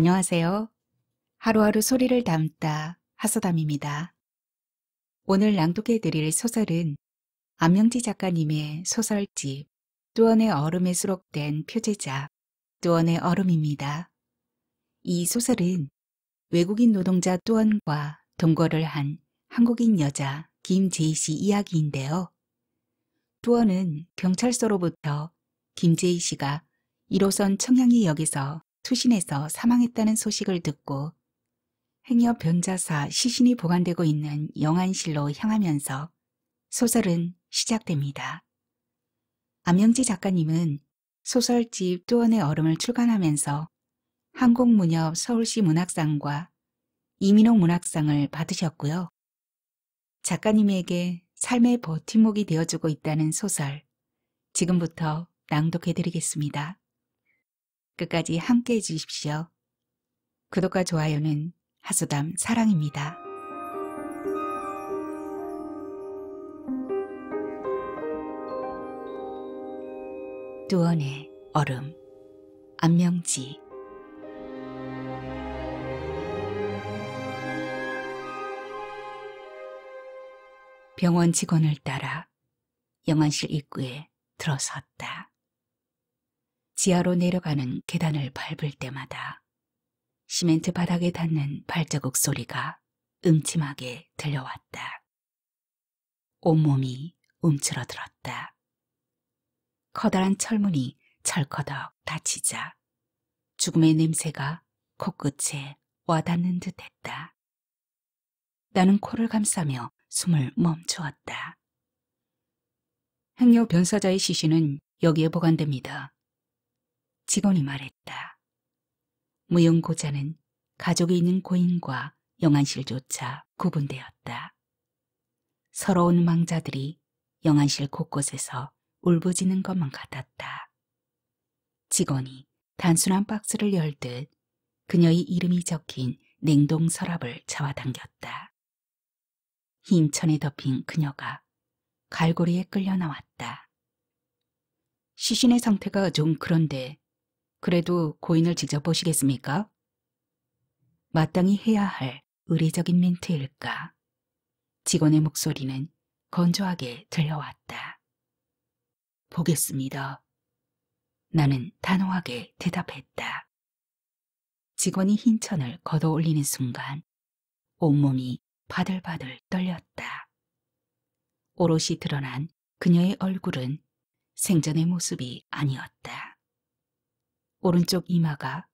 안녕하세요. 하루하루 소리를 담다 하서담입니다. 오늘 낭독해 드릴 소설은 안명지 작가님의 소설집 뚜원의 얼음에 수록된 표제작 뚜원의 얼음입니다. 이 소설은 외국인 노동자 뚜원과 동거를 한 한국인 여자 김제이 씨 이야기인데요. 뚜원은 경찰서로부터 김제이 씨가 1호선 청양리역에서 수신에서 사망했다는 소식을 듣고 행여 변자사 시신이 보관되고 있는 영안실로 향하면서 소설은 시작됩니다. 암영지 작가님은 소설집 뚜원의 얼음을 출간하면서 한국무협 서울시 문학상과 이민옥 문학상을 받으셨고요. 작가님에게 삶의 버팀목이 되어주고 있다는 소설 지금부터 낭독해드리겠습니다. 끝까지 함께해 주십시오. 구독과 좋아요는 하수담 사랑입니다. 두원의 얼음 안명지 병원 직원을 따라 영안실 입구에 들어섰다. 지하로 내려가는 계단을 밟을 때마다 시멘트 바닥에 닿는 발자국 소리가 음침하게 들려왔다. 온몸이 움츠러들었다. 커다란 철문이 철커덕 닫히자 죽음의 냄새가 코끝에 와닿는 듯 했다. 나는 코를 감싸며 숨을 멈추었다. 행여 변사자의 시신은 여기에 보관됩니다. 직원이 말했다. 무용고자는 가족이 있는 고인과 영안실조차 구분되었다. 서러운 망자들이 영안실 곳곳에서 울부짖는 것만 같았다. 직원이 단순한 박스를 열듯 그녀의 이름이 적힌 냉동 서랍을 잡아당겼다. 흰 천에 덮인 그녀가 갈고리에 끌려 나왔다. 시신의 상태가 좀 그런데 그래도 고인을 직접 보시겠습니까? 마땅히 해야 할 의리적인 멘트일까? 직원의 목소리는 건조하게 들려왔다. 보겠습니다. 나는 단호하게 대답했다. 직원이 흰 천을 걷어 올리는 순간 온몸이 바들바들 떨렸다. 오롯이 드러난 그녀의 얼굴은 생전의 모습이 아니었다. 오른쪽 이마가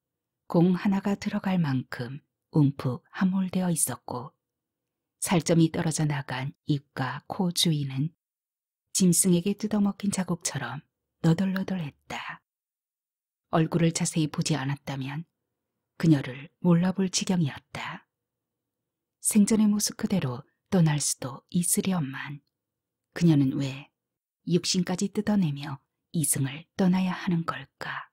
공 하나가 들어갈 만큼 움푹 함몰되어 있었고 살점이 떨어져 나간 입과 코 주위는 짐승에게 뜯어먹힌 자국처럼 너덜너덜했다. 얼굴을 자세히 보지 않았다면 그녀를 몰라볼 지경이었다. 생전의 모습 그대로 떠날 수도 있으려만 그녀는 왜 육신까지 뜯어내며 이승을 떠나야 하는 걸까?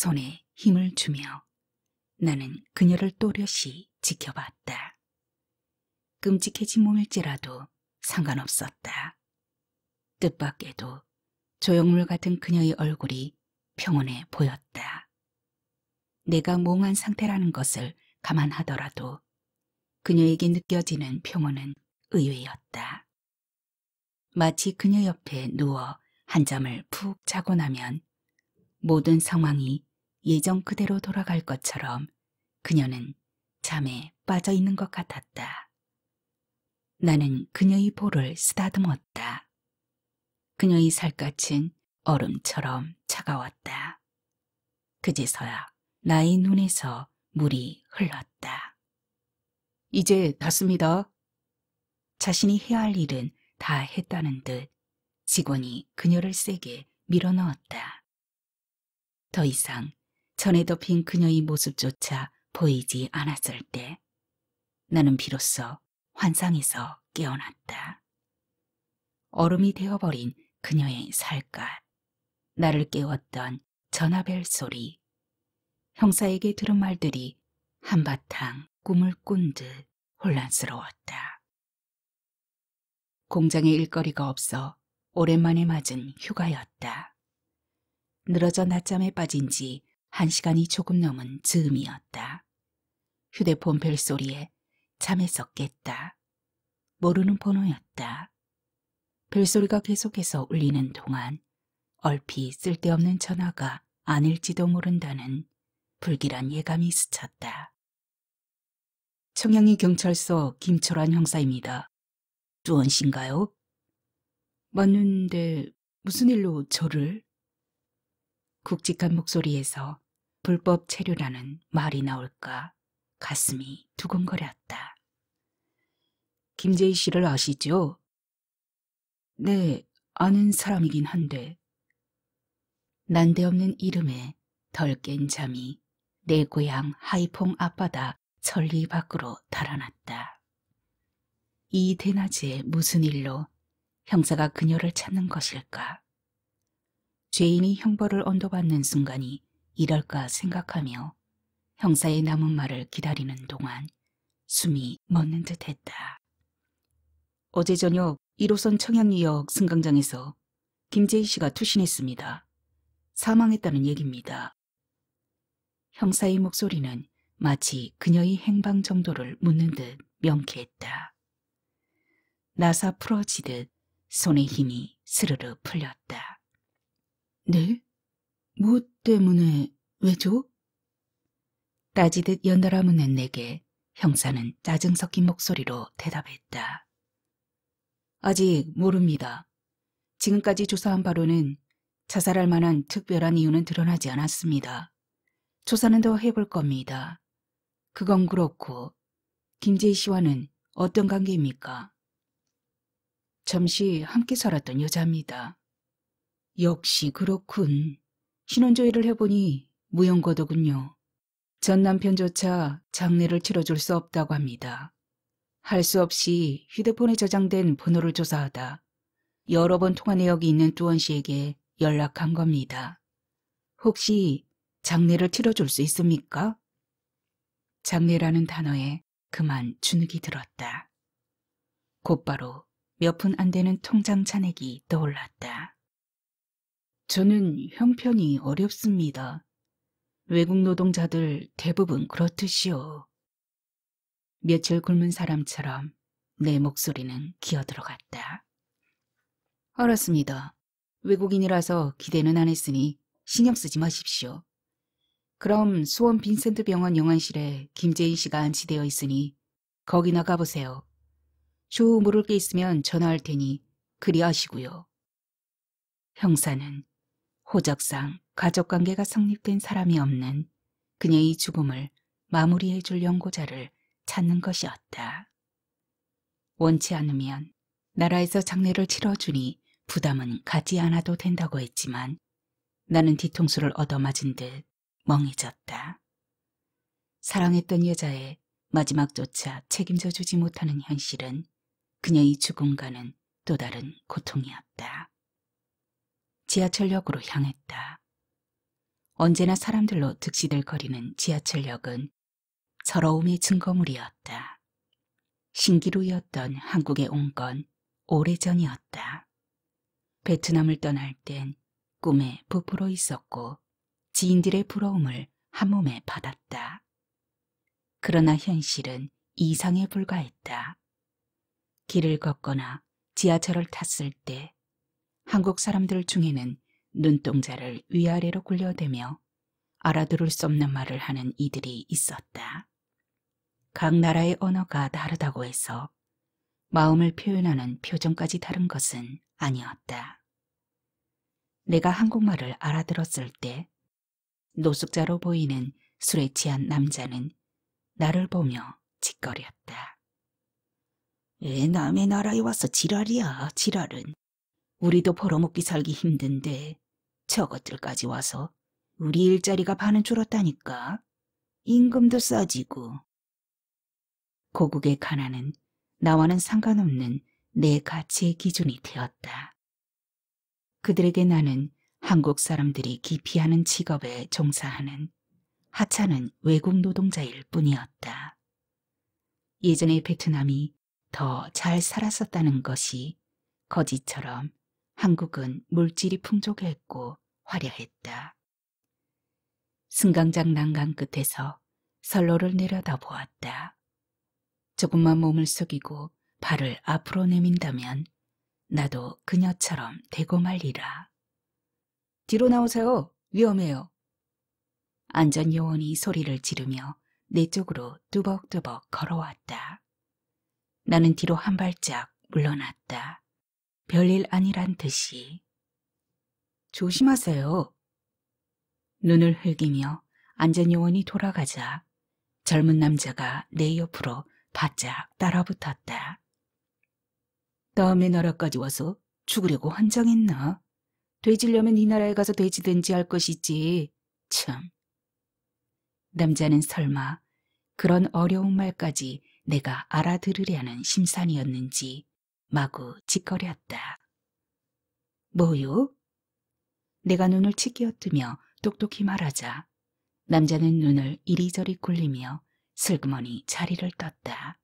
손에 힘을 주며 나는 그녀를 또렷이 지켜봤다. 끔찍해진 몸일지라도 상관없었다. 뜻밖에도 조형물 같은 그녀의 얼굴이 평온해 보였다. 내가 몽한 상태라는 것을 감안하더라도 그녀에게 느껴지는 평온은 의외였다. 마치 그녀 옆에 누워 한잠을 푹 자고 나면 모든 상황이 예전 그대로 돌아갈 것처럼 그녀는 잠에 빠져 있는 것 같았다. 나는 그녀의 볼을 쓰다듬었다. 그녀의 살갗은 얼음처럼 차가웠다. 그제서야 나의 눈에서 물이 흘렀다. 이제 닿습니다. 자신이 해야 할 일은 다 했다는 듯 직원이 그녀를 세게 밀어넣었다. 더 이상 전에 덮인 그녀의 모습조차 보이지 않았을 때 나는 비로소 환상에서 깨어났다. 얼음이 되어버린 그녀의 살갗, 나를 깨웠던 전화벨 소리, 형사에게 들은 말들이 한바탕 꿈을 꾼 듯 혼란스러웠다. 공장에 일거리가 없어 오랜만에 맞은 휴가였다. 늘어져 낮잠에 빠진 지한 시간이 조금 넘은 즈음이었다. 휴대폰 벨소리에 잠에서 깼다. 모르는 번호였다. 벨소리가 계속해서 울리는 동안 얼핏 쓸데없는 전화가 아닐지도 모른다는 불길한 예감이 스쳤다. 청양이 경찰서 김철환 형사입니다. 뚜원신가요? 맞는데 무슨 일로 저를? 굵직한 목소리에서 불법 체류라는 말이 나올까 가슴이 두근거렸다. 김재희 씨를 아시죠? 네, 아는 사람이긴 한데. 난데없는 이름에 덜 깬 잠이 내 고향 하이퐁 앞바다 천리 밖으로 달아났다. 이 대낮에 무슨 일로 형사가 그녀를 찾는 것일까? 죄인이 형벌을 언도받는 순간이 이럴까 생각하며 형사의 남은 말을 기다리는 동안 숨이 멎는 듯 했다. 어제 저녁 1호선 청양리역 승강장에서 김재희 씨가 투신했습니다. 사망했다는 얘기입니다. 형사의 목소리는 마치 그녀의 행방 정도를 묻는 듯 명쾌했다. 나사 풀어지듯 손의 힘이 스르르 풀렸다. 네? 뭐 때문에 왜죠? 따지듯 연달아 묻는 내게 형사는 짜증 섞인 목소리로 대답했다. 아직 모릅니다. 지금까지 조사한 바로는 자살할 만한 특별한 이유는 드러나지 않았습니다. 조사는 더 해볼 겁니다. 그건 그렇고 김재희 씨와는 어떤 관계입니까? 잠시 함께 살았던 여자입니다. 역시 그렇군. 신혼조회를 해보니 무용거더군요. 전 남편조차 장례를 치러줄 수 없다고 합니다. 할 수 없이 휴대폰에 저장된 번호를 조사하다 여러 번 통화 내역이 있는 뚜원 씨에게 연락한 겁니다. 혹시 장례를 치러줄 수 있습니까? 장례라는 단어에 그만 주눅이 들었다. 곧바로 몇 푼 안 되는 통장 잔액이 떠올랐다. 저는 형편이 어렵습니다. 외국 노동자들 대부분 그렇듯이요. 며칠 굶은 사람처럼 내 목소리는 기어들어갔다. 알았습니다. 외국인이라서 기대는 안 했으니 신경 쓰지 마십시오. 그럼 수원 빈센트 병원 영안실에 김재인 씨가 안치되어 있으니 거기나 가보세요. 주 물을 게 있으면 전화할 테니 그리 하시고요. 형사는 호적상 가족관계가 성립된 사람이 없는 그녀의 죽음을 마무리해 줄 연고자를 찾는 것이었다. 원치 않으면 나라에서 장례를 치러주니 부담은 가지 않아도 된다고 했지만 나는 뒤통수를 얻어맞은 듯 멍해졌다. 사랑했던 여자의 마지막조차 책임져 주지 못하는 현실은 그녀의 죽음과는 또 다른 고통이었다. 지하철역으로 향했다. 언제나 사람들로 득시들거리는 지하철역은 서러움의 증거물이었다. 신기루였던 한국에 온 건 오래전이었다. 베트남을 떠날 땐 꿈에 부풀어 있었고 지인들의 부러움을 한 몸에 받았다. 그러나 현실은 이상에 불과했다. 길을 걷거나 지하철을 탔을 때 한국 사람들 중에는 눈동자를 위아래로 굴려대며 알아들을 수 없는 말을 하는 이들이 있었다. 각 나라의 언어가 다르다고 해서 마음을 표현하는 표정까지 다른 것은 아니었다. 내가 한국말을 알아들었을 때 노숙자로 보이는 술에 취한 남자는 나를 보며 짓거렸다. 왜 남의 나라에 와서 지랄이야, 지랄은. 우리도 벌어먹기 살기 힘든데 저것들까지 와서 우리 일자리가 반은 줄었다니까. 임금도 싸지고. 고국의 가난은 나와는 상관없는 내 가치의 기준이 되었다. 그들에게 나는 한국 사람들이 기피하는 직업에 종사하는 하찮은 외국 노동자일 뿐이었다. 예전에 베트남이 더 잘 살았었다는 것이 거짓처럼 한국은 물질이 풍족했고 화려했다. 승강장 난간 끝에서 선로를 내려다보았다. 조금만 몸을 숙이고 발을 앞으로 내민다면 나도 그녀처럼 되고 말리라. 뒤로 나오세요. 위험해요. 안전요원이 소리를 지르며 내 쪽으로 두벅두벅 걸어왔다. 나는 뒤로 한 발짝 물러났다. 별일 아니란 듯이. 조심하세요. 눈을 흘기며 안전요원이 돌아가자 젊은 남자가 내 옆으로 바짝 따라붙었다. 다음에 나라까지 와서 죽으려고 환장했나? 돼지려면 이 나라에 가서 돼지든지 할 것이지. 참. 남자는 설마 그런 어려운 말까지 내가 알아들으려는 심산이었는지 마구 짓거렸다. 뭐요? 내가 눈을 치기어뜨며 똑똑히 말하자 남자는 눈을 이리저리 굴리며 슬그머니 자리를 떴다.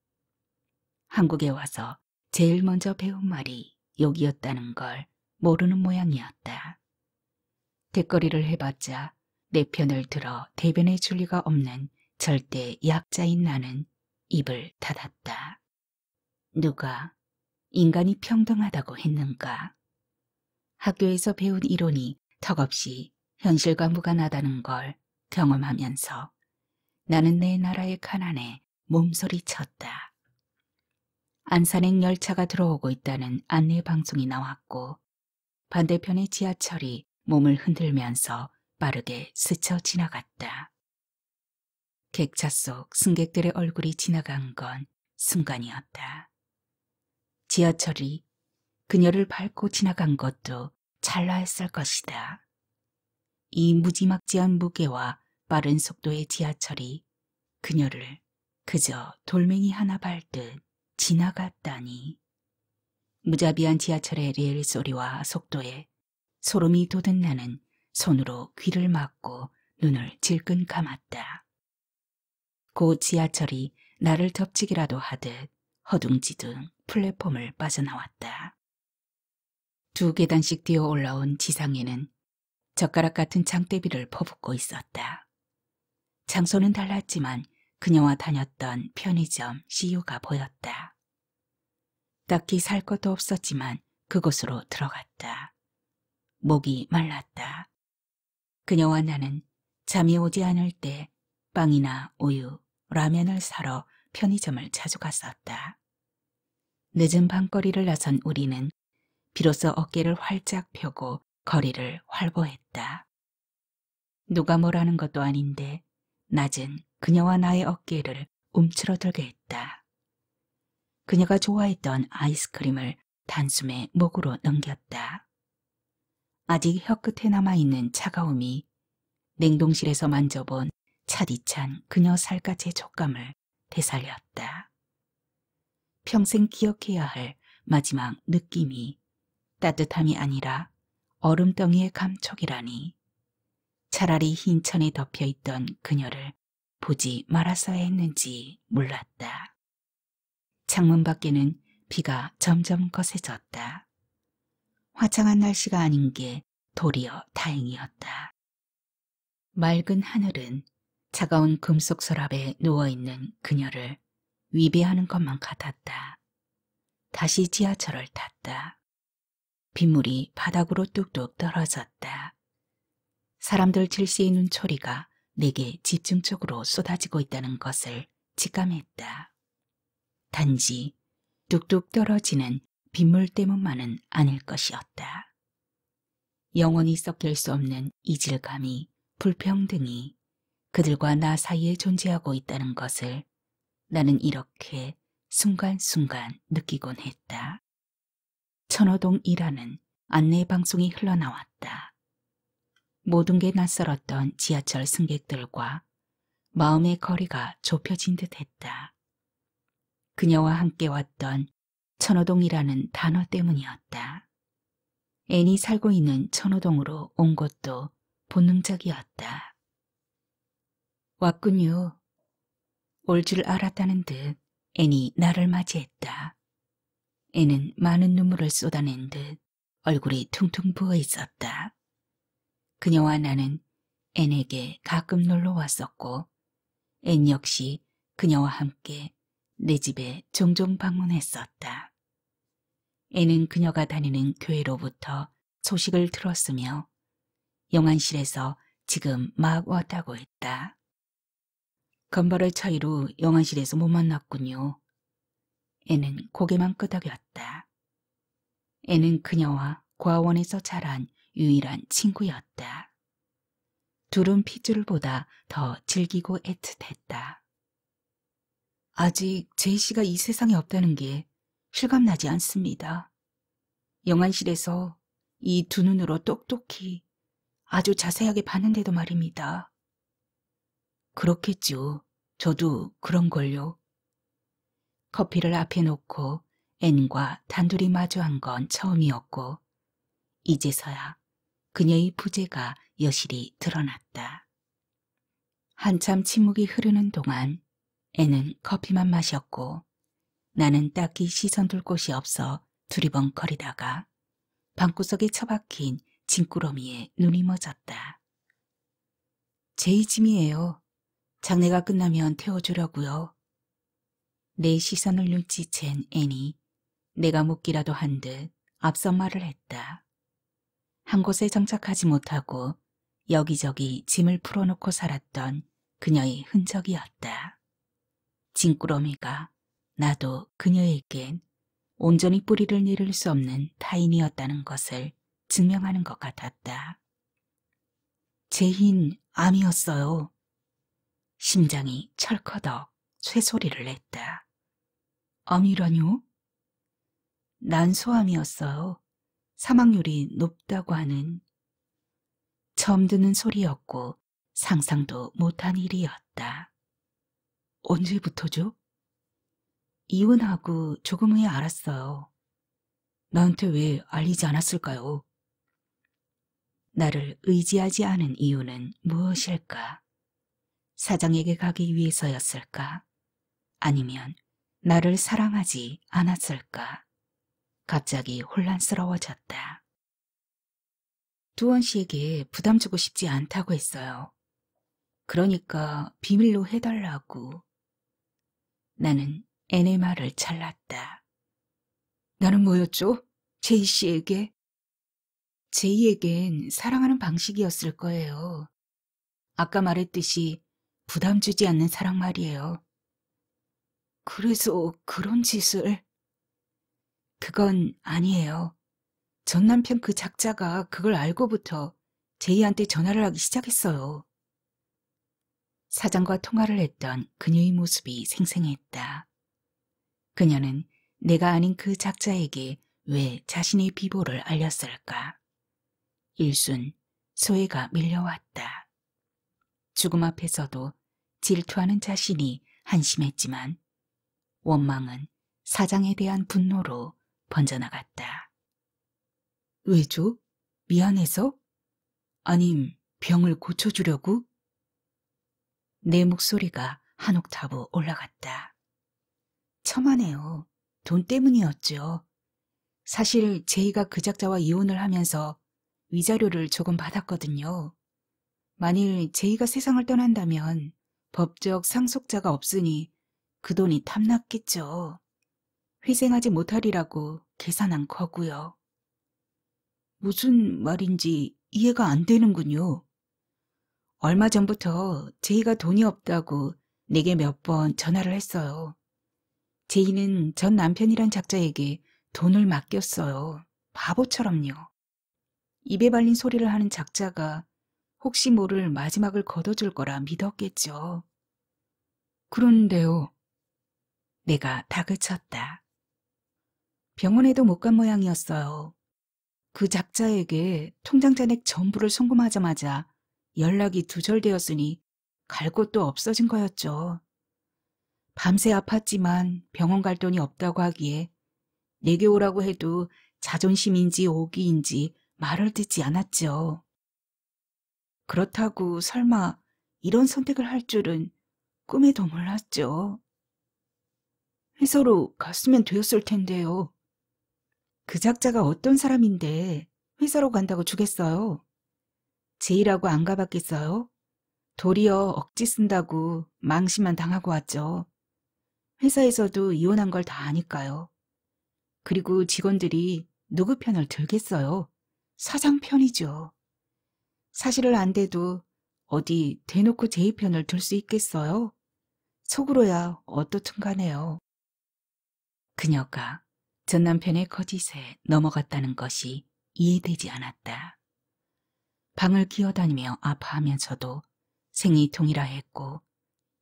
한국에 와서 제일 먼저 배운 말이 욕이었다는 걸 모르는 모양이었다. 대거리를 해봤자 내 편을 들어 대변해 줄 리가 없는 절대 약자인 나는 입을 닫았다. 누가 인간이 평등하다고 했는가? 학교에서 배운 이론이 턱없이 현실과 무관하다는 걸 경험하면서 나는 내 나라의 가난에 몸소리쳤다. 안산행 열차가 들어오고 있다는 안내 방송이 나왔고 반대편의 지하철이 몸을 흔들면서 빠르게 스쳐 지나갔다. 객차 속 승객들의 얼굴이 지나간 건 순간이었다. 지하철이 그녀를 밟고 지나간 것도 찰나했을 것이다. 이 무지막지한 무게와 빠른 속도의 지하철이 그녀를 그저 돌멩이 하나 밟듯 지나갔다니. 무자비한 지하철의 리엘 소리와 속도에 소름이 돋은 나는 손으로 귀를 막고 눈을 질끈 감았다. 고 지하철이 나를 덮치기라도 하듯 허둥지둥 플랫폼을 빠져나왔다. 두 계단씩 뛰어 올라온 지상에는 젓가락 같은 장대비를 퍼붓고 있었다. 장소는 달랐지만 그녀와 다녔던 편의점 CU가 e 보였다. 딱히 살 것도 없었지만 그곳으로 들어갔다. 목이 말랐다. 그녀와 나는 잠이 오지 않을 때 빵이나 우유, 라면을 사러 편의점을 자주 갔었다. 늦은 밤거리를 나선 우리는 비로소 어깨를 활짝 펴고 거리를 활보했다. 누가 뭐라는 것도 아닌데 낮은 그녀와 나의 어깨를 움츠러들게 했다. 그녀가 좋아했던 아이스크림을 단숨에 목으로 넘겼다. 아직 혀끝에 남아있는 차가움이 냉동실에서 만져본 차디찬 그녀 살갗의 촉감을 되살렸다. 평생 기억해야 할 마지막 느낌이 따뜻함이 아니라 얼음덩이의 감촉이라니. 차라리 흰 천에 덮여있던 그녀를 보지 말았어야 했는지 몰랐다. 창문 밖에는 비가 점점 거세졌다. 화창한 날씨가 아닌 게 도리어 다행이었다. 맑은 하늘은 차가운 금속 서랍에 누워있는 그녀를 위배하는 것만 같았다. 다시 지하철을 탔다. 빗물이 바닥으로 뚝뚝 떨어졌다. 사람들 질시의 눈초리가 내게 집중적으로 쏟아지고 있다는 것을 직감했다. 단지 뚝뚝 떨어지는 빗물 때문만은 아닐 것이었다. 영원히 섞일 수 없는 이질감이 불평등이 그들과 나 사이에 존재하고 있다는 것을 나는 이렇게 순간순간 느끼곤 했다. 천호동이라는 안내방송이 흘러나왔다. 모든 게 낯설었던 지하철 승객들과 마음의 거리가 좁혀진 듯 했다. 그녀와 함께 왔던 천호동이라는 단어 때문이었다. 애니 살고 있는 천호동으로 온 것도 본능적이었다. 왔군요. 올 줄 알았다는 듯 앤이 나를 맞이했다. 앤은 많은 눈물을 쏟아낸 듯 얼굴이 퉁퉁 부어 있었다. 그녀와 나는 앤에게 가끔 놀러 왔었고 앤 역시 그녀와 함께 내 집에 종종 방문했었다. 앤은 그녀가 다니는 교회로부터 소식을 들었으며 영안실에서 지금 막 왔다고 했다. 건발의 차이로 영안실에서 못 만났군요. 애는 고개만 끄덕였다. 애는 그녀와 과원에서 자란 유일한 친구였다. 둘은 핏줄보다 더 즐기고 애틋했다. 아직 제이씨가 이 세상에 없다는 게 실감나지 않습니다. 영안실에서 이 두 눈으로 똑똑히 아주 자세하게 봤는데도 말입니다. 그렇겠죠 저도 그런걸요. 커피를 앞에 놓고 앤과 단둘이 마주한 건 처음이었고 이제서야 그녀의 부재가 여실히 드러났다. 한참 침묵이 흐르는 동안 앤은 커피만 마셨고 나는 딱히 시선 둘 곳이 없어 두리번거리다가 방구석에 처박힌 진꾸러미에 눈이 멎었다 제이짐이에요. 장례가 끝나면 태워주려고요. 내 시선을 눈치챈 애니, 내가 묻기라도 한 듯 앞선 말을 했다. 한 곳에 정착하지 못하고 여기저기 짐을 풀어놓고 살았던 그녀의 흔적이었다. 징꾸러미가 나도 그녀에겐 온전히 뿌리를 내릴 수 없는 타인이었다는 것을 증명하는 것 같았다. 제흰 암이었어요. 심장이 철커덕 쇠소리를 냈다. 어미라뇨 난소암이었어요. 사망률이 높다고 하는. 처음 듣는 소리였고 상상도 못한 일이었다. 언제부터죠? 이혼하고 조금 후에 알았어요. 나한테 왜 알리지 않았을까요? 나를 의지하지 않은 이유는 무엇일까? 사장에게 가기 위해서였을까? 아니면 나를 사랑하지 않았을까? 갑자기 혼란스러워졌다. 두원 씨에게 부담 주고 싶지 않다고 했어요. 그러니까 비밀로 해달라고. 나는 NMR을 잘랐다. 나는 뭐였죠? 제이 씨에게? 제이에겐 사랑하는 방식이었을 거예요. 아까 말했듯이 부담 주지 않는 사람 말이에요. 그래서 그런 짓을? 그건 아니에요. 전 남편 그 작자가 그걸 알고부터 제이한테 전화를 하기 시작했어요. 사장과 통화를 했던 그녀의 모습이 생생했다. 그녀는 내가 아닌 그 작자에게 왜 자신의 비보를 알렸을까? 일순 소외가 밀려왔다. 죽음 앞에서도 질투하는 자신이 한심했지만 원망은 사장에 대한 분노로 번져나갔다. 왜죠? 미안해서? 아님 병을 고쳐주려고? 내 목소리가 한 옥타브 올라갔다. 첨하네요. 돈 때문이었죠. 사실 제이가 그 작자와 이혼을 하면서 위자료를 조금 받았거든요. 만일 제이가 세상을 떠난다면 법적 상속자가 없으니 그 돈이 탐났겠죠. 회생하지 못하리라고 계산한 거고요. 무슨 말인지 이해가 안 되는군요. 얼마 전부터 제이가 돈이 없다고 내게 몇 번 전화를 했어요. 제이는 전 남편이란 작자에게 돈을 맡겼어요. 바보처럼요. 입에 발린 소리를 하는 작자가 혹시 모를 마지막을 거둬줄 거라 믿었겠죠. 그런데요. 내가 다그쳤다. 병원에도 못 간 모양이었어요. 그 작자에게 통장 잔액 전부를 송금하자마자 연락이 두절되었으니 갈 곳도 없어진 거였죠. 밤새 아팠지만 병원 갈 돈이 없다고 하기에 내게 오라고 해도 자존심인지 오기인지 말을 듣지 않았죠. 그렇다고 설마 이런 선택을 할 줄은 꿈에도 몰랐죠. 회사로 갔으면 되었을 텐데요. 그 작자가 어떤 사람인데 회사로 간다고 주겠어요? 제이라고 안 가봤겠어요? 도리어 억지 쓴다고 망신만 당하고 왔죠. 회사에서도 이혼한 걸 다 아니까요. 그리고 직원들이 누구 편을 들겠어요? 사장 편이죠. 사실을 안돼도 어디 대놓고 제 편을 들 수 있겠어요? 속으로야 어떻든 간에요. 그녀가 전 남편의 거짓에 넘어갔다는 것이 이해되지 않았다. 방을 기어다니며 아파하면서도 생이통이라 했고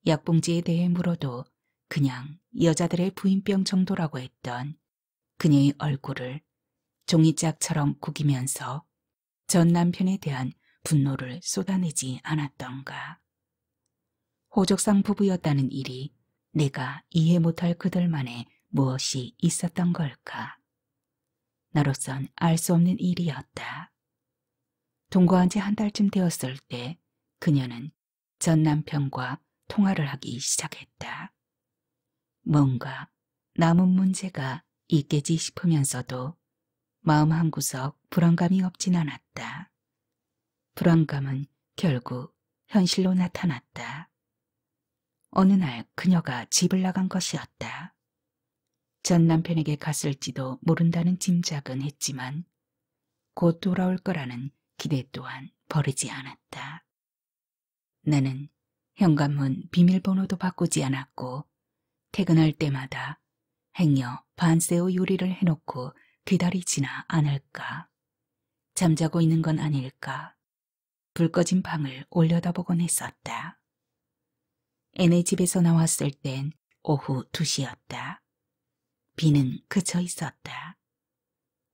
약봉지에 대해 물어도 그냥 여자들의 부인병 정도라고 했던 그녀의 얼굴을 종이짝처럼 구기면서 전 남편에 대한 분노를 쏟아내지 않았던가. 호적상 부부였다는 일이 내가 이해 못할 그들만의 무엇이 있었던 걸까? 나로선 알 수 없는 일이었다. 동거한 지 한 달쯤 되었을 때 그녀는 전 남편과 통화를 하기 시작했다. 뭔가 남은 문제가 있겠지 싶으면서도 마음 한구석 불안감이 없진 않았다. 불안감은 결국 현실로 나타났다. 어느 날 그녀가 집을 나간 것이었다. 전 남편에게 갔을지도 모른다는 짐작은 했지만 곧 돌아올 거라는 기대 또한 버리지 않았다. 나는 현관문 비밀번호도 바꾸지 않았고 퇴근할 때마다 행여 반세우 요리를 해놓고 기다리지나 않을까. 잠자고 있는 건 아닐까. 불 꺼진 방을 올려다보곤 했었다. 애네 집에서 나왔을 땐 오후 2시였다. 비는 그쳐 있었다.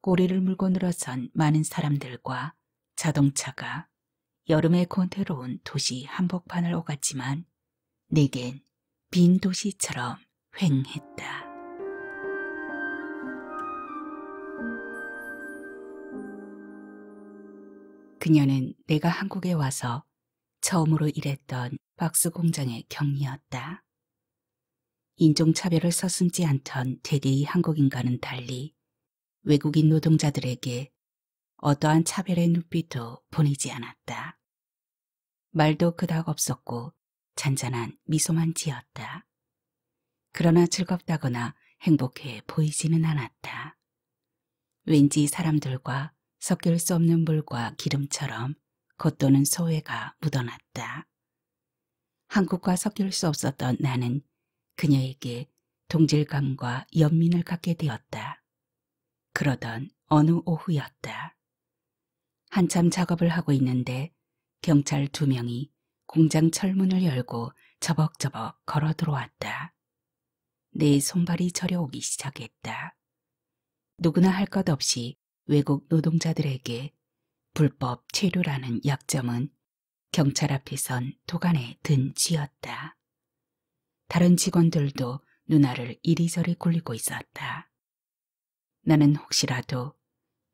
꼬리를 물고 늘어선 많은 사람들과 자동차가 여름의 곤태로운 도시 한복판을 오갔지만 내겐 빈 도시처럼 횡했다. 그녀는 내가 한국에 와서 처음으로 일했던 박스 공장의 경리였다. 인종차별을 서슴지 않던 대대의 한국인과는 달리 외국인 노동자들에게 어떠한 차별의 눈빛도 보내지 않았다. 말도 그닥 없었고 잔잔한 미소만 지었다. 그러나 즐겁다거나 행복해 보이지는 않았다. 왠지 사람들과 섞일 수 없는 물과 기름처럼 겉도는 소외가 묻어났다. 한국과 섞일 수 없었던 나는 그녀에게 동질감과 연민을 갖게 되었다. 그러던 어느 오후였다. 한참 작업을 하고 있는데 경찰 두 명이 공장 철문을 열고 저벅저벅 걸어 들어왔다. 내 손발이 저려오기 시작했다. 누구나 할 것 없이 외국 노동자들에게 불법 체류라는 약점은 경찰 앞에선 도간에 든지였다 다른 직원들도 누나를 이리저리 굴리고 있었다. 나는 혹시라도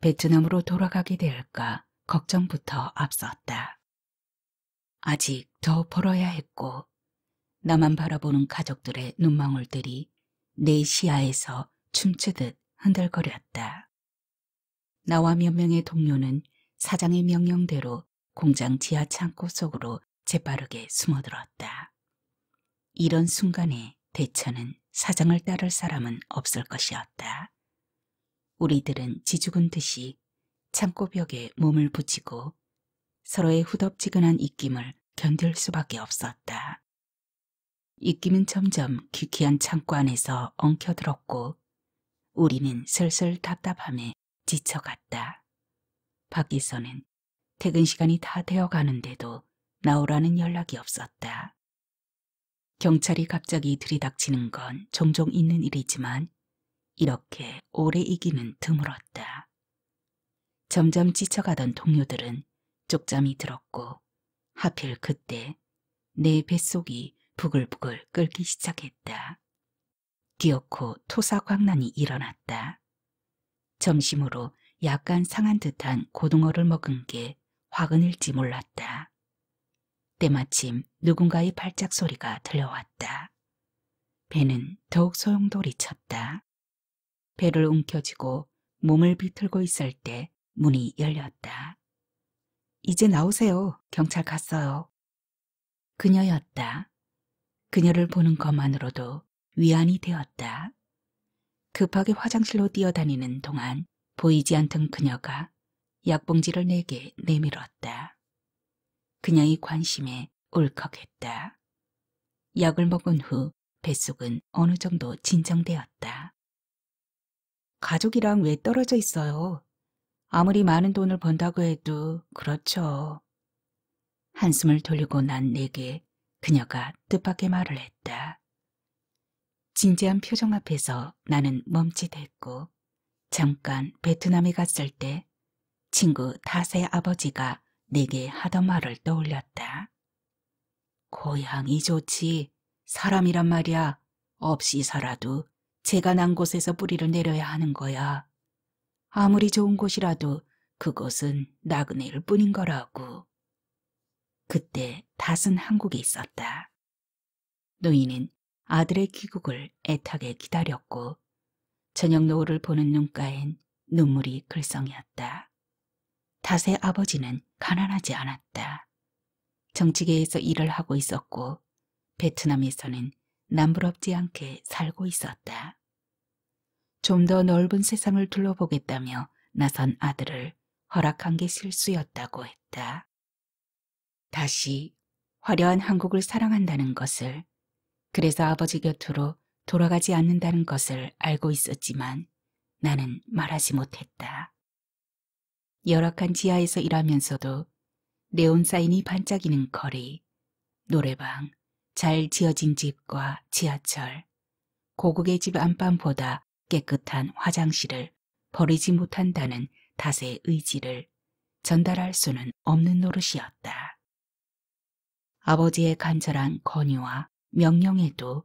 베트남으로 돌아가게 될까 걱정부터 앞섰다. 아직 더 벌어야 했고 나만 바라보는 가족들의 눈망울들이 내 시야에서 춤추듯 흔들거렸다. 나와 몇 명의 동료는 사장의 명령대로 공장 지하 창고 속으로 재빠르게 숨어들었다. 이런 순간에 대처는 사장을 따를 사람은 없을 것이었다. 우리들은 지죽은 듯이 창고 벽에 몸을 붙이고 서로의 후덥지근한 입김을 견딜 수밖에 없었다. 입김은 점점 귀키한 창고 안에서 엉켜들었고 우리는 슬슬 답답함에 지쳐갔다. 밖에서는 퇴근 시간이 다 되어 가는데도 나오라는 연락이 없었다. 경찰이 갑자기 들이닥치는 건 종종 있는 일이지만 이렇게 오래 이기는 드물었다. 점점 지쳐가던 동료들은 쪽잠이 들었고 하필 그때 내 뱃속이 부글부글 끓기 시작했다. 기어코 토사광란이 일어났다. 점심으로 약간 상한 듯한 고등어를 먹은 게 화근일지 몰랐다. 때마침 누군가의 발짝 소리가 들려왔다. 배는 더욱 소용돌이 쳤다. 배를 움켜쥐고 몸을 비틀고 있을 때 문이 열렸다. 이제 나오세요. 경찰 갔어요. 그녀였다. 그녀를 보는 것만으로도 위안이 되었다. 급하게 화장실로 뛰어다니는 동안 보이지 않던 그녀가 약봉지를 내게 내밀었다. 그녀의 관심에 울컥했다. 약을 먹은 후 뱃속은 어느 정도 진정되었다. 가족이랑 왜 떨어져 있어요? 아무리 많은 돈을 번다고 해도 그렇죠. 한숨을 돌리고 난 내게 그녀가 뜻밖의 말을 했다. 진지한 표정 앞에서 나는 멈칫했고 잠깐 베트남에 갔을 때 친구 다세 아버지가 내게 하던 말을 떠올렸다. 고향이 좋지. 사람이란 말이야. 없이 살아도 제가 난 곳에서 뿌리를 내려야 하는 거야. 아무리 좋은 곳이라도 그곳은 나그네일 뿐인 거라고. 그때 닷은 한국에 있었다. 노인은 아들의 귀국을 애타게 기다렸고 저녁 노을을 보는 눈가엔 눈물이 글썽이었다. 탓에 아버지는 가난하지 않았다. 정치계에서 일을 하고 있었고 베트남에서는 남부럽지 않게 살고 있었다. 좀 더 넓은 세상을 둘러보겠다며 나선 아들을 허락한 게 실수였다고 했다. 다시 화려한 한국을 사랑한다는 것을 그래서 아버지 곁으로 돌아가지 않는다는 것을 알고 있었지만 나는 말하지 못했다. 열악한 지하에서 일하면서도 네온사인이 반짝이는 거리, 노래방, 잘 지어진 집과 지하철, 고국의 집 안방보다 깨끗한 화장실을 버리지 못한다는 탓의 의지를 전달할 수는 없는 노릇이었다. 아버지의 간절한 권유와 명령에도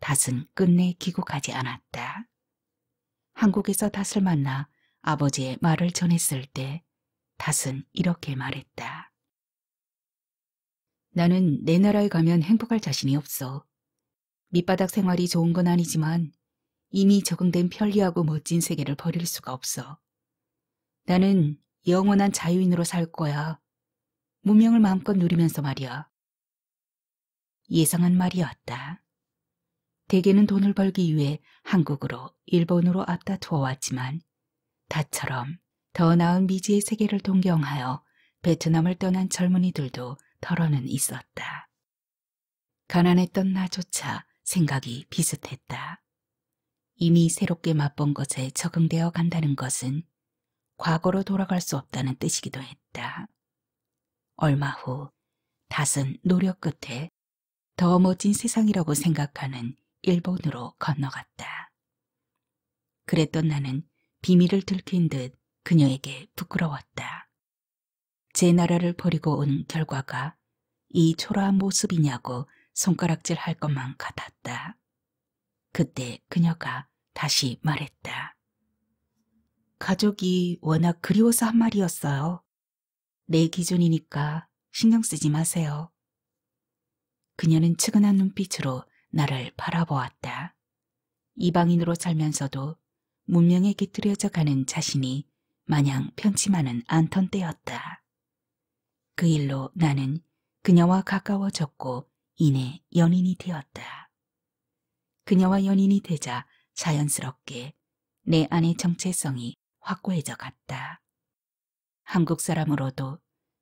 닷은 끝내 귀국하지 않았다. 한국에서 닷을 만나 아버지의 말을 전했을 때 닷은 이렇게 말했다. 나는 내 나라에 가면 행복할 자신이 없어. 밑바닥 생활이 좋은 건 아니지만 이미 적응된 편리하고 멋진 세계를 버릴 수가 없어. 나는 영원한 자유인으로 살 거야. 무명을 마음껏 누리면서 말이야. 예상한 말이었다. 대개는 돈을 벌기 위해 한국으로 일본으로 앞다투어 왔지만 다처럼 더 나은 미지의 세계를 동경하여 베트남을 떠난 젊은이들도 덜어는 있었다. 가난했던 나조차 생각이 비슷했다. 이미 새롭게 맛본 것에 적응되어 간다는 것은 과거로 돌아갈 수 없다는 뜻이기도 했다. 얼마 후 닷은 노력 끝에 더 멋진 세상이라고 생각하는 일본으로 건너갔다. 그랬던 나는 비밀을 들킨 듯 그녀에게 부끄러웠다. 제 나라를 버리고 온 결과가 이 초라한 모습이냐고 손가락질 할 것만 같았다. 그때 그녀가 다시 말했다. 가족이 워낙 그리워서 한 말이었어요. 내 기준이니까 신경 쓰지 마세요. 그녀는 측은한 눈빛으로 나를 바라보았다. 이방인으로 살면서도 문명에 깃들여져 가는 자신이 마냥 편치만은 않던 때였다. 그 일로 나는 그녀와 가까워졌고 이내 연인이 되었다. 그녀와 연인이 되자 자연스럽게 내 안의 정체성이 확고해져 갔다. 한국 사람으로도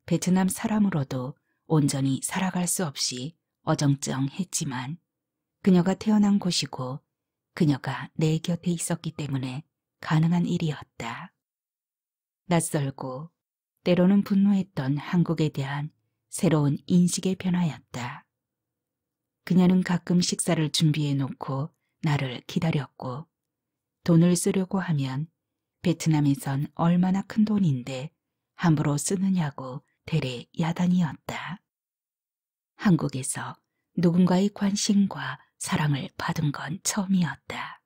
베트남 사람으로도 온전히 살아갈 수 없이 어정쩡했지만 그녀가 태어난 곳이고 그녀가 내 곁에 있었기 때문에 가능한 일이었다. 낯설고 때로는 분노했던 한국에 대한 새로운 인식의 변화였다. 그녀는 가끔 식사를 준비해 놓고 나를 기다렸고 돈을 쓰려고 하면 베트남에선 얼마나 큰 돈인데 함부로 쓰느냐고 대래 야단이었다. 한국에서 누군가의 관심과 사랑을 받은 건 처음이었다.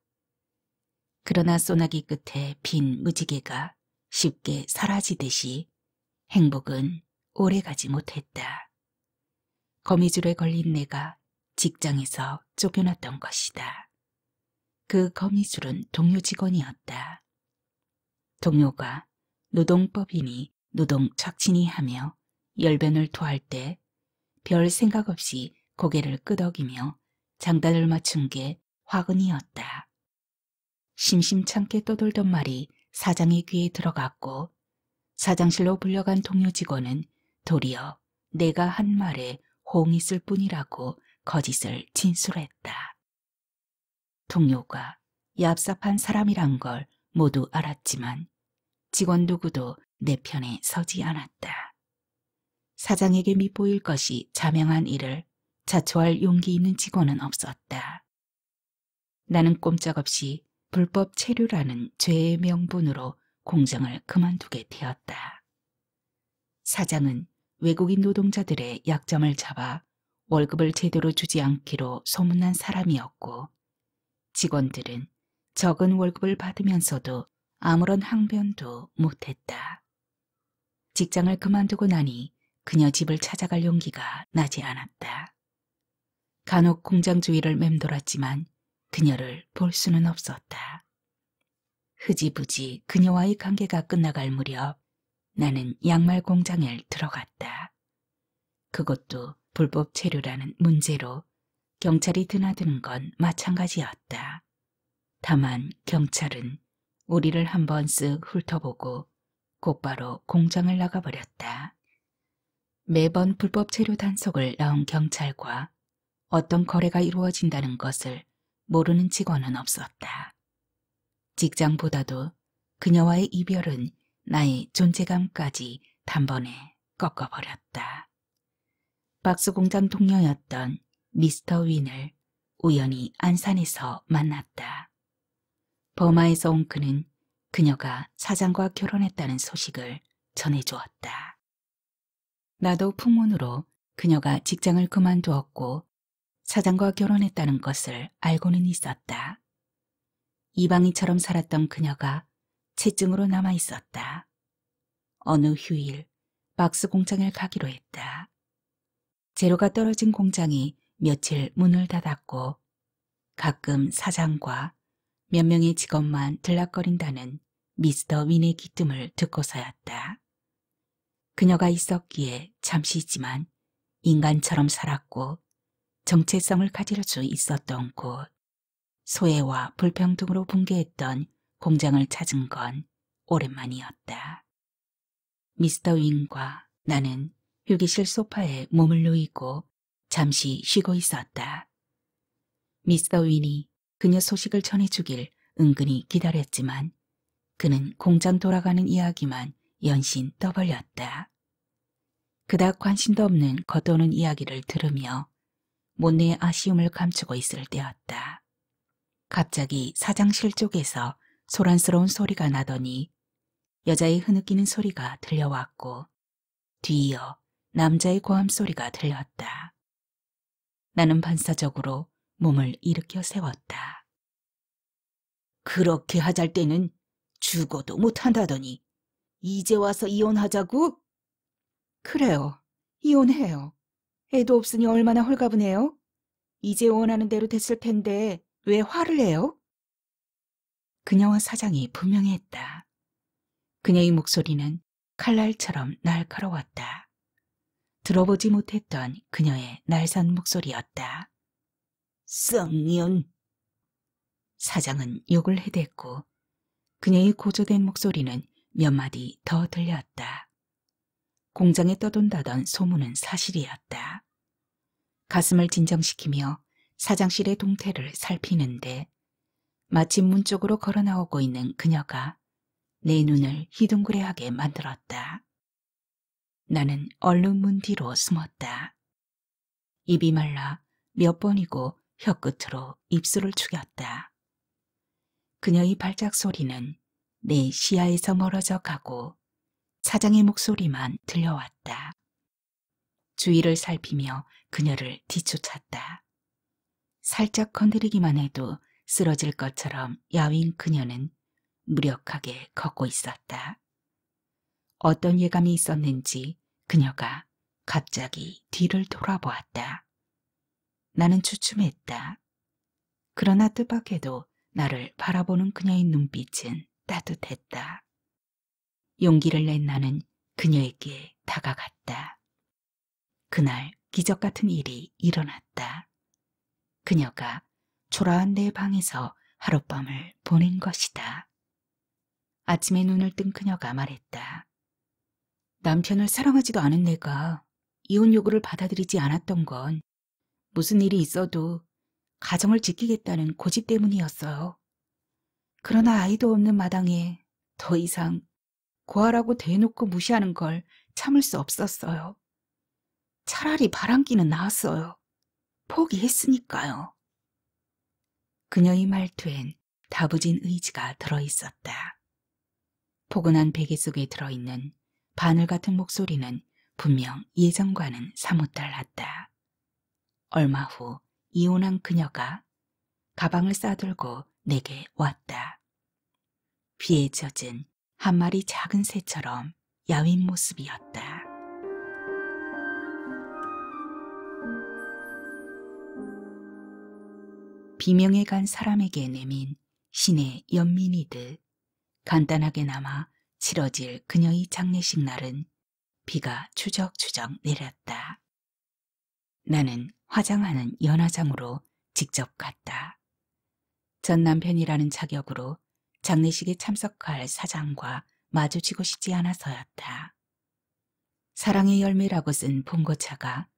그러나 소나기 끝에 빈 무지개가 쉽게 사라지듯이 행복은 오래가지 못했다. 거미줄에 걸린 내가 직장에서 쫓겨났던 것이다. 그 거미줄은 동료 직원이었다. 동료가 노동법인이 노동 착진이 하며 열변을 토할 때별 생각 없이 고개를 끄덕이며 장단을 맞춘 게 화근이었다. 심심찮게 떠돌던 말이 사장의 귀에 들어갔고 사장실로 불려간 동료 직원은 도리어 내가 한 말에 호응이 있을 뿐이라고 거짓을 진술했다. 동료가 얍삽한 사람이란 걸 모두 알았지만 직원 누구도 내 편에 서지 않았다. 사장에게 밉보일 것이 자명한 일을 자초할 용기 있는 직원은 없었다. 나는 꼼짝없이 불법 체류라는 죄의 명분으로 공장을 그만두게 되었다. 사장은 외국인 노동자들의 약점을 잡아 월급을 제대로 주지 않기로 소문난 사람이었고 직원들은 적은 월급을 받으면서도 아무런 항변도 못했다. 직장을 그만두고 나니 그녀 집을 찾아갈 용기가 나지 않았다. 간혹 공장 주위를 맴돌았지만 그녀를 볼 수는 없었다. 흐지부지 그녀와의 관계가 끝나갈 무렵 나는 양말 공장에 들어갔다. 그것도 불법 체류라는 문제로 경찰이 드나드는 건 마찬가지였다. 다만 경찰은 우리를 한번 쓱 훑어보고 곧바로 공장을 나가버렸다. 매번 불법 체류 단속을 나온 경찰과 어떤 거래가 이루어진다는 것을 모르는 직원은 없었다. 직장보다도 그녀와의 이별은 나의 존재감까지 단번에 꺾어버렸다. 박수공장 동료였던 미스터 윈을 우연히 안산에서 만났다. 버마에서 온 그는 그녀가 사장과 결혼했다는 소식을 전해주었다. 나도 풍문으로 그녀가 직장을 그만두었고 사장과 결혼했다는 것을 알고는 있었다. 이방인처럼 살았던 그녀가 채증으로 남아 있었다. 어느 휴일 박스 공장을 가기로 했다. 재료가 떨어진 공장이 며칠 문을 닫았고 가끔 사장과 몇 명의 직원만 들락거린다는 미스터 윈의 기뜸을 듣고서였다. 그녀가 있었기에 잠시지만 인간처럼 살았고 정체성을 가질 수 있었던 곳, 소외와 불평등으로 붕괴했던 공장을 찾은 건 오랜만이었다. 미스터 윙과 나는 휴게실 소파에 몸을 누이고 잠시 쉬고 있었다. 미스터 윈이 그녀 소식을 전해주길 은근히 기다렸지만 그는 공장 돌아가는 이야기만 연신 떠벌렸다. 그닥 관심도 없는 겉도는 이야기를 들으며 못내 아쉬움을 감추고 있을 때였다. 갑자기 사장실 쪽에서 소란스러운 소리가 나더니 여자의 흐느끼는 소리가 들려왔고 뒤이어 남자의 고함 소리가 들렸다. 나는 반사적으로 몸을 일으켜 세웠다. 그렇게 하잘 때는 죽어도 못한다더니 이제 와서 이혼하자고? 그래요. 이혼해요. 애도 없으니 얼마나 홀가분해요? 이제 원하는 대로 됐을 텐데 왜 화를 내요 그녀와 사장이 분명히 했다. 그녀의 목소리는 칼날처럼 날카로웠다. 들어보지 못했던 그녀의 날선 목소리였다. 썩년 사장은 욕을 해댔고 그녀의 고조된 목소리는 몇 마디 더 들렸다. 공장에 떠돈다던 소문은 사실이었다. 가슴을 진정시키며 사장실의 동태를 살피는데 마침 문 쪽으로 걸어 나오고 있는 그녀가 내 눈을 희둥그레하게 만들었다. 나는 얼른 문 뒤로 숨었다. 입이 말라 몇 번이고 혀끝으로 입술을 축였다. 그녀의 발작 소리는 내 시야에서 멀어져 가고 사장의 목소리만 들려왔다. 주위를 살피며 그녀를 뒤쫓았다. 살짝 건드리기만 해도 쓰러질 것처럼 야윈 그녀는 무력하게 걷고 있었다. 어떤 예감이 있었는지 그녀가 갑자기 뒤를 돌아보았다. 나는 추춤했다 그러나 뜻밖에도 나를 바라보는 그녀의 눈빛은 따뜻했다. 용기를 낸 나는 그녀에게 다가갔다. 그날 기적 같은 일이 일어났다. 그녀가 초라한 내 방에서 하룻밤을 보낸 것이다. 아침에 눈을 뜬 그녀가 말했다. 남편을 사랑하지도 않은 내가 이혼 요구를 받아들이지 않았던 건 무슨 일이 있어도 가정을 지키겠다는 고집 때문이었어요. 그러나 아이도 없는 마당에 더 이상 고아라고 대놓고 무시하는 걸 참을 수 없었어요. 차라리 바람기는 나았어요. 포기했으니까요. 그녀의 말투엔 다부진 의지가 들어있었다. 포근한 베개 속에 들어있는 바늘 같은 목소리는 분명 예전과는 사뭇 달랐다. 얼마 후 이혼한 그녀가 가방을 싸들고 내게 왔다. 비에 젖은 한 마리 작은 새처럼 야윈 모습이었다. 비명에 간 사람에게 내민 신의 연민이듯 간단하게나마 치러질 그녀의 장례식 날은 비가 추적추적 내렸다. 나는 화장하는 연화장으로 직접 갔다. 전 남편이라는 자격으로 장례식에 참석할 사장과 마주치고 싶지 않아서였다. 사랑의 열매라고 쓴 봉고차가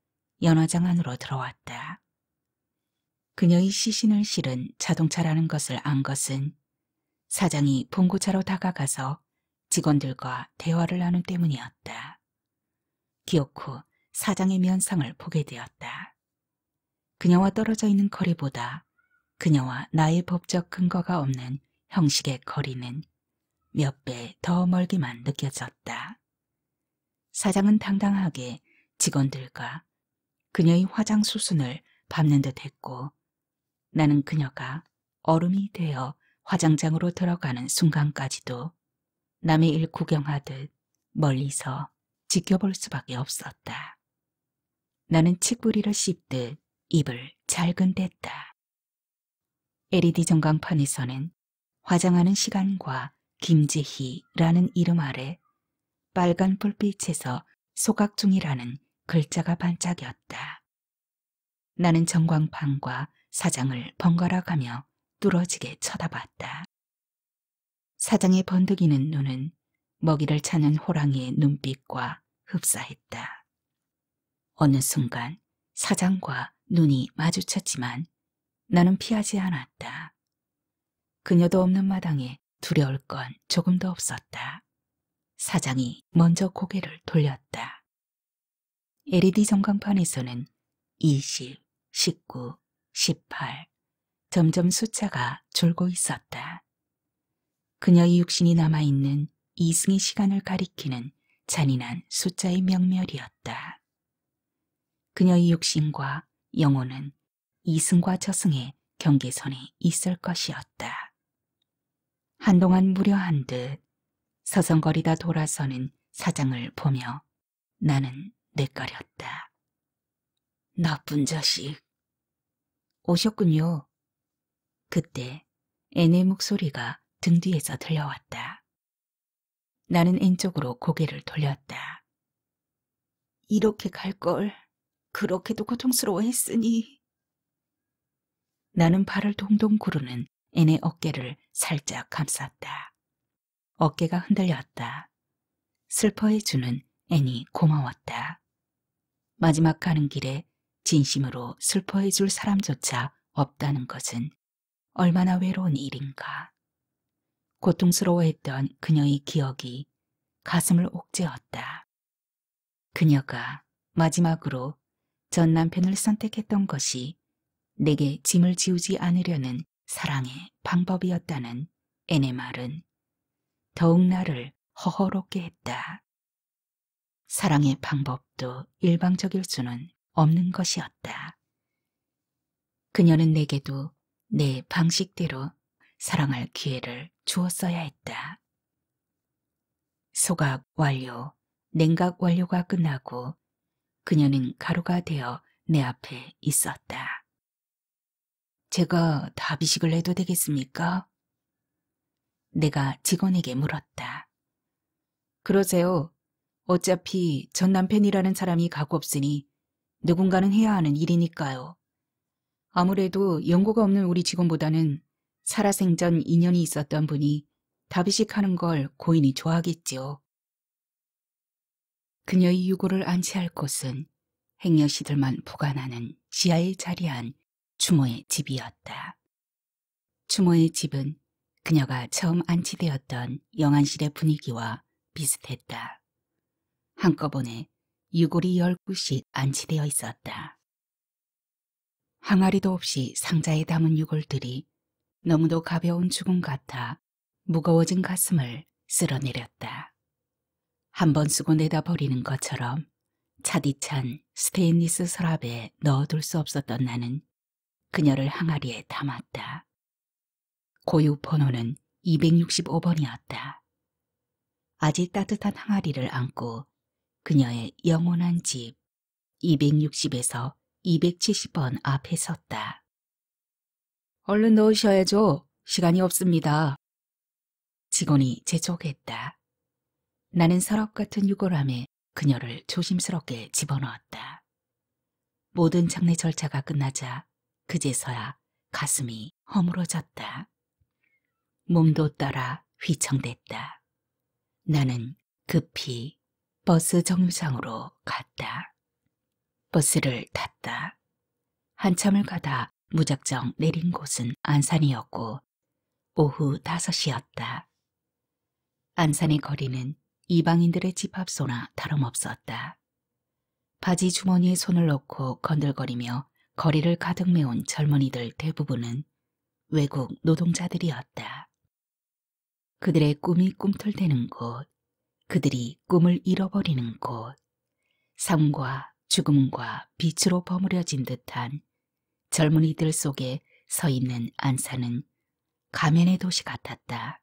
연화장 안으로 들어왔다. 그녀의 시신을 실은 자동차라는 것을 안 것은 사장이 봉고차로 다가가서 직원들과 대화를 나눈 때문이었다. 기어코 사장의 면상을 보게 되었다. 그녀와 떨어져 있는 거리보다 그녀와 나의 법적 근거가 없는 형식의 거리는 몇 배 더 멀기만 느껴졌다. 사장은 당당하게 직원들과 그녀의 화장 수순을 밟는 듯 했고 나는 그녀가 얼음이 되어 화장장으로 들어가는 순간까지도 남의 일 구경하듯 멀리서 지켜볼 수밖에 없었다. 나는 칡부리를 씹듯 입을 잘근댔다. LED 전광판에서는 화장하는 시간과 김재희라는 이름 아래 빨간 불빛에서 소각 중이라는 글자가 반짝였다. 나는 전광판과 사장을 번갈아 가며 뚫어지게 쳐다봤다. 사장의 번득이는 눈은 먹이를 찾는 호랑이의 눈빛과 흡사했다. 어느 순간 사장과 눈이 마주쳤지만 나는 피하지 않았다. 그녀도 없는 마당에 두려울 건 조금도 없었다. 사장이 먼저 고개를 돌렸다. LED 전광판에서는 20, 19, 18 점점 숫자가 줄고 있었다. 그녀의 육신이 남아있는 이승의 시간을 가리키는 잔인한 숫자의 명멸이었다. 그녀의 육신과 영혼은 이승과 저승의 경계선에 있을 것이었다. 한동안 무려한 듯 서성거리다 돌아서는 사장을 보며 나는 내거렸다. 나쁜 자식. 오셨군요. 그때 애네 목소리가 등 뒤에서 들려왔다. 나는 왼쪽으로 고개를 돌렸다. 이렇게 갈 걸 그렇게도 고통스러워했으니 나는 발을 동동 구르는 앤의 어깨를 살짝 감쌌다. 어깨가 흔들렸다. 슬퍼해주는 앤이 고마웠다. 마지막 가는 길에 진심으로 슬퍼해줄 사람조차 없다는 것은 얼마나 외로운 일인가. 고통스러워했던 그녀의 기억이 가슴을 옥죄었다. 그녀가 마지막으로 전 남편을 선택했던 것이 내게 짐을 지우지 않으려는 사랑의 방법이었다는 애네 말은 더욱 나를 허허롭게 했다. 사랑의 방법도 일방적일 수는 없는 것이었다. 그녀는 내게도 내 방식대로 사랑할 기회를 주었어야 했다. 소각 완료, 냉각 완료가 끝나고 그녀는 가루가 되어 내 앞에 있었다. 제가 다비식을 해도 되겠습니까? 내가 직원에게 물었다. 그러세요. 어차피 전 남편이라는 사람이 가고 없으니 누군가는 해야 하는 일이니까요. 아무래도 연고가 없는 우리 직원보다는 살아생전 인연이 있었던 분이 다비식 하는 걸 고인이 좋아하겠지요. 그녀의 유골을 안치할 곳은 행여시들만 보관하는 지하의자리안 추모의 집이었다. 추모의 집은 그녀가 처음 안치되었던 영안실의 분위기와 비슷했다. 한꺼번에 유골이 열 구씩 안치되어 있었다. 항아리도 없이 상자에 담은 유골들이 너무도 가벼운 죽음 같아 무거워진 가슴을 쓸어내렸다. 한 번 쓰고 내다버리는 것처럼 차디찬 스테인리스 서랍에 넣어둘 수 없었던 나는 그녀를 항아리에 담았다. 고유 번호는 265번이었다. 아직 따뜻한 항아리를 안고 그녀의 영원한 집 260에서 270번 앞에 섰다. 얼른 넣으셔야죠. 시간이 없습니다. 직원이 재촉했다. 나는 서랍 같은 유골함에 그녀를 조심스럽게 집어넣었다. 모든 장례 절차가 끝나자 그제서야 가슴이 허물어졌다. 몸도 따라 휘청댔다. 나는 급히 버스 정류장으로 갔다. 버스를 탔다. 한참을 가다 무작정 내린 곳은 안산이었고 오후 5시였다. 안산의 거리는 이방인들의 집합소나 다름없었다. 바지 주머니에 손을 놓고 건들거리며 거리를 가득 메운 젊은이들 대부분은 외국 노동자들이었다. 그들의 꿈이 꿈틀대는 곳, 그들이 꿈을 잃어버리는 곳, 삶과 죽음과 빛으로 버무려진 듯한 젊은이들 속에 서 있는 안산은 가면의 도시 같았다.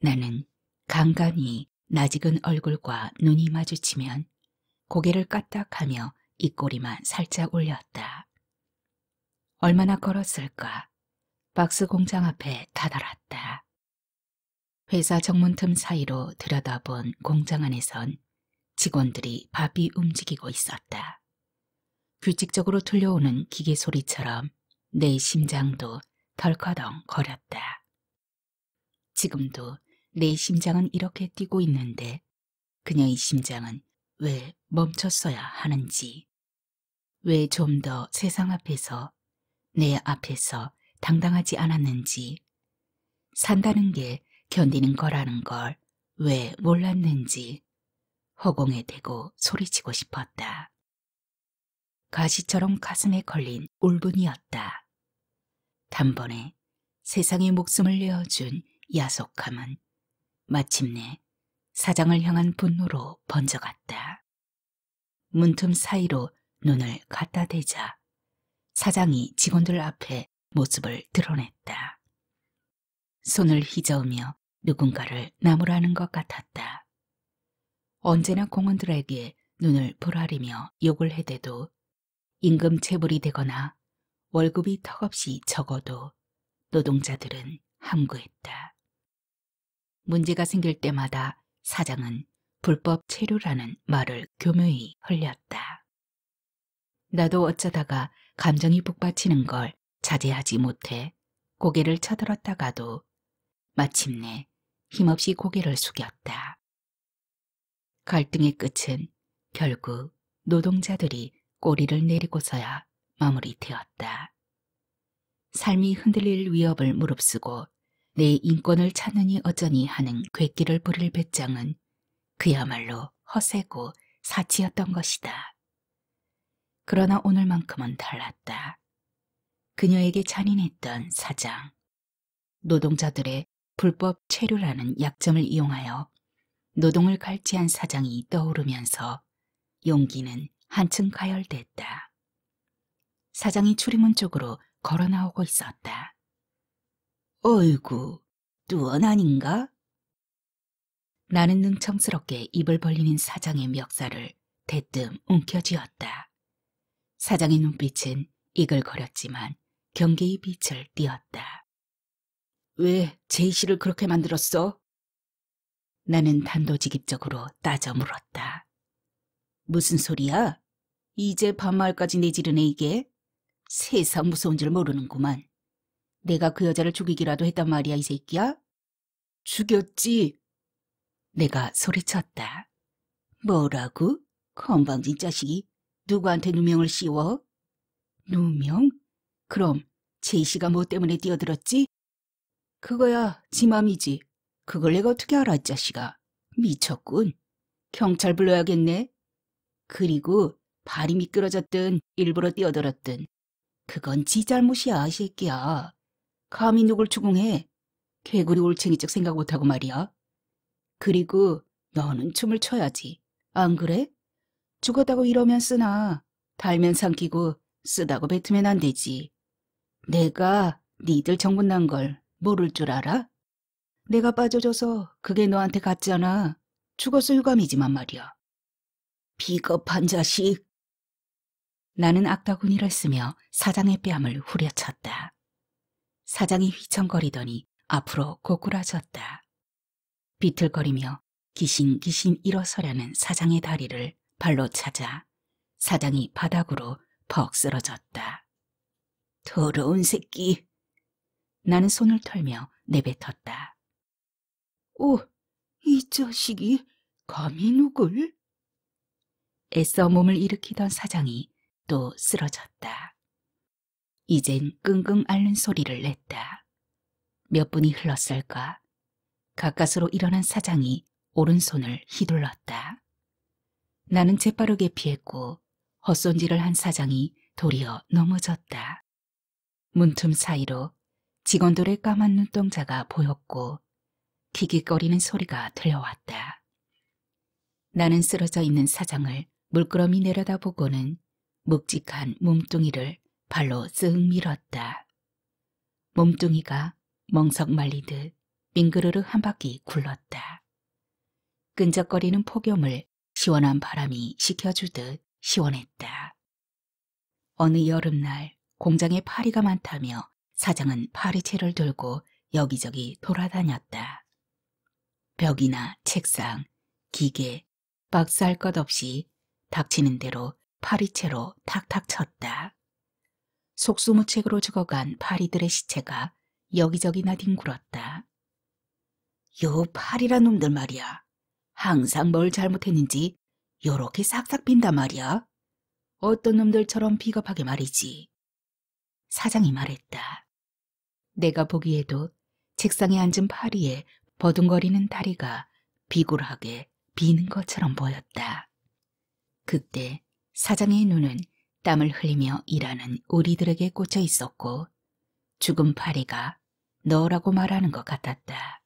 나는 간간히 낯익은 얼굴과 눈이 마주치면 고개를 까딱하며 입꼬리만 살짝 올렸다. 얼마나 걸었을까? 박스 공장 앞에 다다랐다. 회사 정문 틈 사이로 들여다본 공장 안에선 직원들이 바삐 움직이고 있었다. 규칙적으로 틀려오는 기계 소리처럼 내 심장도 덜커덩 거렸다. 지금도 내 심장은 이렇게 뛰고 있는데 그녀의 심장은 왜 멈췄어야 하는지, 왜 좀 더 세상 앞에서, 내 앞에서 당당하지 않았는지, 산다는 게 견디는 거라는 걸 왜 몰랐는지 허공에 대고 소리치고 싶었다. 가시처럼 가슴에 걸린 울분이었다. 단번에 세상의 목숨을 내어준 야속함은 마침내 사장을 향한 분노로 번져갔다. 문틈 사이로 눈을 갖다 대자 사장이 직원들 앞에 모습을 드러냈다. 손을 휘저으며 누군가를 나무라는 것 같았다. 언제나 공원들에게 눈을 보라리며 욕을 해대도 임금 체불이 되거나 월급이 턱없이 적어도 노동자들은 함구했다. 문제가 생길 때마다 사장은 불법 체류라는 말을 교묘히 흘렸다. 나도 어쩌다가 감정이 북받치는 걸 자제하지 못해 고개를 쳐들었다가도 마침내 힘없이 고개를 숙였다. 갈등의 끝은 결국 노동자들이 꼬리를 내리고서야 마무리되었다. 삶이 흔들릴 위협을 무릅쓰고 내 인권을 찾느니 어쩌니 하는 괴끼를 부릴 배짱은 그야말로 허세고 사치였던 것이다. 그러나 오늘만큼은 달랐다. 그녀에게 잔인했던 사장, 노동자들의 불법 체류라는 약점을 이용하여 노동을 갈취한 사장이 떠오르면서 용기는 한층 가열됐다. 사장이 출입문 쪽으로 걸어 나오고 있었다. 어이구, 뚜원 아닌가? 나는 능청스럽게 입을 벌리는 사장의 멱살을 대뜸 움켜쥐었다. 사장의 눈빛은 이글거렸지만 경계의 빛을 띄었다. 왜 제이씨를 그렇게 만들었어? 나는 단도직입적으로 따져 물었다. 무슨 소리야? 이제 반말까지 내지르네 이게? 세상 무서운 줄 모르는구만. 내가 그 여자를 죽이기라도 했단 말이야, 이 새끼야? 죽였지. 내가 소리쳤다. 뭐라고? 건방진 자식이 누구한테 누명을 씌워? 누명? 그럼 제이씨가 뭐 때문에 뛰어들었지? 그거야 지 맘이지. 그걸 내가 어떻게 알아, 이 자식아. 미쳤군. 경찰 불러야겠네. 그리고 발이 미끄러졌든 일부러 뛰어들었든 그건 지 잘못이야, 이 새끼야. 감히 누굴 추궁해. 개구리 올챙이쪽 생각 못하고 말이야. 그리고 너는 춤을 춰야지. 안 그래? 죽었다고 이러면 쓰나. 달면 삼키고 쓰다고 뱉으면 안 되지. 내가 니들 정분 난걸 모를 줄 알아? 내가 빠져줘서 그게 너한테 갔잖아. 죽어서 유감이지만 말이야. 비겁한 자식. 나는 악다군이를 쓰며 사장의 뺨을 후려쳤다. 사장이 휘청거리더니 앞으로 고꾸라졌다. 비틀거리며 기신기신 일어서려는 사장의 다리를 발로 찾아 사장이 바닥으로 퍽 쓰러졌다. 더러운 새끼! 나는 손을 털며 내뱉었다. 오, 이 자식이 감히 누굴? 애써 몸을 일으키던 사장이 또 쓰러졌다. 이젠 끙끙 앓는 소리를 냈다. 몇 분이 흘렀을까? 가까스로 일어난 사장이 오른손을 휘둘렀다. 나는 재빠르게 피했고 헛손질을 한 사장이 도리어 넘어졌다. 문틈 사이로 직원들의 까만 눈동자가 보였고 킥킥거리는 소리가 들려왔다. 나는 쓰러져 있는 사장을 물끄러미 내려다보고는 묵직한 몸뚱이를 발로 쓱 밀었다. 몸뚱이가 멍석 말리듯 빙그르르 한 바퀴 굴렀다. 끈적거리는 폭염을 시원한 바람이 식혀주듯 시원했다. 어느 여름날 공장에 파리가 많다며 사장은 파리채를 들고 여기저기 돌아다녔다. 벽이나 책상, 기계, 박살 것 없이 닥치는 대로 파리채로 탁탁 쳤다. 속수무책으로 죽어간 파리들의 시체가 여기저기 나뒹굴었다. 요 파리란 놈들 말이야. 항상 뭘 잘못했는지 요렇게 싹싹 빈다 말이야. 어떤 놈들처럼 비겁하게 말이지. 사장이 말했다. 내가 보기에도 책상에 앉은 파리에 버둥거리는 다리가 비굴하게 비는 것처럼 보였다. 그때 사장의 눈은 땀을 흘리며 일하는 우리들에게 꽂혀 있었고 죽은 파리가 너라고 말하는 것 같았다.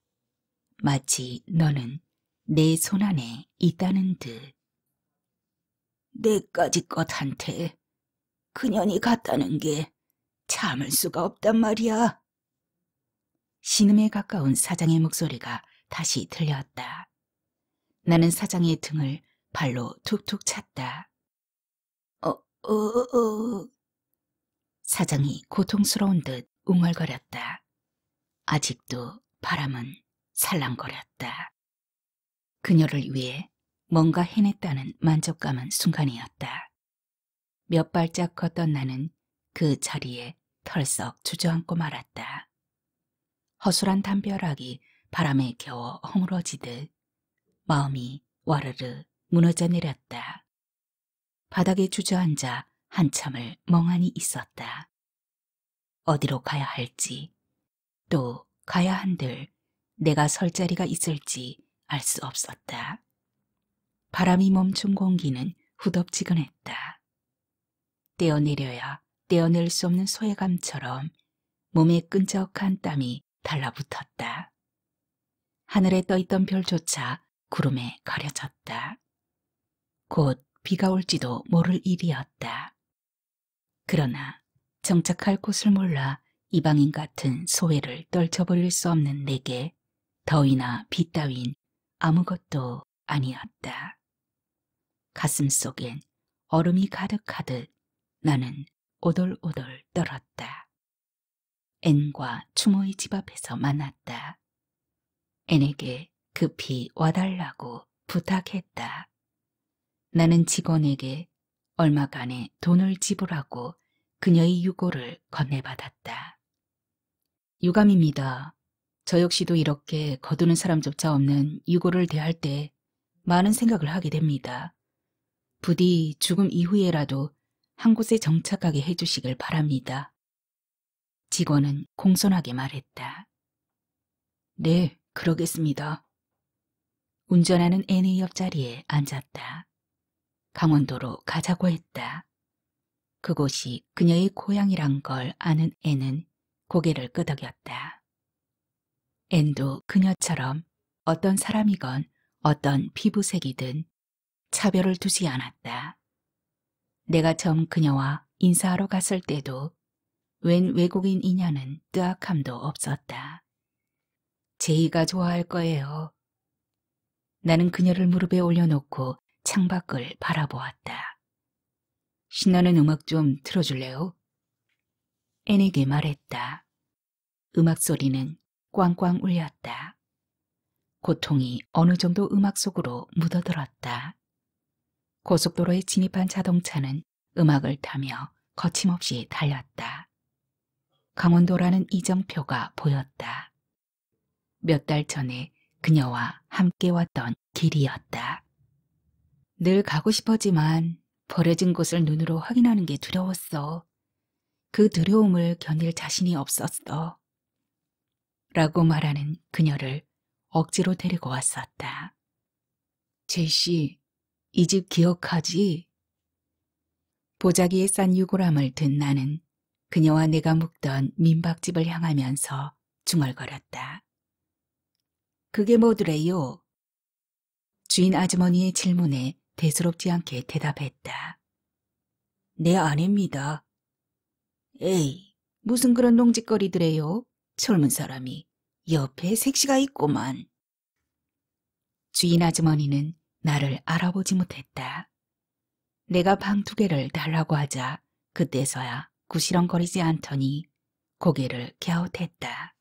마치 너는 내 손안에 있다는 듯. 내까지 것한테 그년이 갔다는 게 참을 수가 없단 말이야. 신음에 가까운 사장의 목소리가 다시 들렸다. 나는 사장의 등을 발로 툭툭 찼다. 으사장이 고통스러운 듯 웅얼거렸다. 아직도 바람은 살랑거렸다. 그녀를 위해 뭔가 해냈다는 만족감은 순간이었다. 몇 발짝 걷던 나는 그 자리에 털썩 주저앉고 말았다. 허술한 담벼락이 바람에 겨워 허물어지듯 마음이 와르르 무너져 내렸다. 바닥에 주저앉아 한참을 멍하니 있었다. 어디로 가야 할지, 또 가야 한들 내가 설 자리가 있을지 알 수 없었다. 바람이 멈춘 공기는 후덥지근했다. 떼어내려야 떼어낼 수 없는 소외감처럼 몸에 끈적한 땀이 달라붙었다. 하늘에 떠있던 별조차 구름에 가려졌다. 곧 비가 올지도 모를 일이었다. 그러나 정착할 곳을 몰라 이방인 같은 소외를 떨쳐버릴 수 없는 내게 더위나 비 따윈 아무것도 아니었다. 가슴 속엔 얼음이 가득하듯 나는 오돌오돌 떨었다. 앤과 추모의 집 앞에서 만났다. 앤에게 급히 와달라고 부탁했다. 나는 직원에게 얼마간의 돈을 지불하고 그녀의 유고를 건네받았다. 유감입니다. 저 역시도 이렇게 거두는 사람조차 없는 유고를 대할 때 많은 생각을 하게 됩니다. 부디 죽음 이후에라도 한 곳에 정착하게 해주시길 바랍니다. 직원은 공손하게 말했다. 네, 그러겠습니다. 운전하는 애네 옆자리에 앉았다. 강원도로 가자고 했다. 그곳이 그녀의 고향이란 걸 아는 애는 고개를 끄덕였다. 앤도 그녀처럼 어떤 사람이건 어떤 피부색이든 차별을 두지 않았다. 내가 처음 그녀와 인사하러 갔을 때도 웬 외국인 이냐는 뜨악함도 없었다. 제이가 좋아할 거예요. 나는 그녀를 무릎에 올려놓고 창밖을 바라보았다. 신나는 음악 좀 틀어줄래요? 애에게 말했다. 음악 소리는 꽝꽝 울렸다. 고통이 어느 정도 음악 속으로 묻어들었다. 고속도로에 진입한 자동차는 음악을 타며 거침없이 달렸다. 강원도라는 이정표가 보였다. 몇 달 전에 그녀와 함께 왔던 길이었다. 늘 가고 싶었지만 버려진 곳을 눈으로 확인하는 게 두려웠어. 그 두려움을 견딜 자신이 없었어. 라고 말하는 그녀를 억지로 데리고 왔었다. 제시, 이 집 기억하지? 보자기에 싼 유골함을 든 나는 그녀와 내가 묵던 민박집을 향하면서 중얼거렸다. 그게 뭐더래요? 주인 아주머니의 질문에 대수롭지 않게 대답했다. 내아내입니다 네, 에이, 무슨 그런 농짓거리들에요? 젊은 사람이 옆에 색시가 있고만 주인 아주머니는 나를 알아보지 못했다. 내가 방 두 개를 달라고 하자 그때서야 구시렁거리지 않더니 고개를 갸웃했다.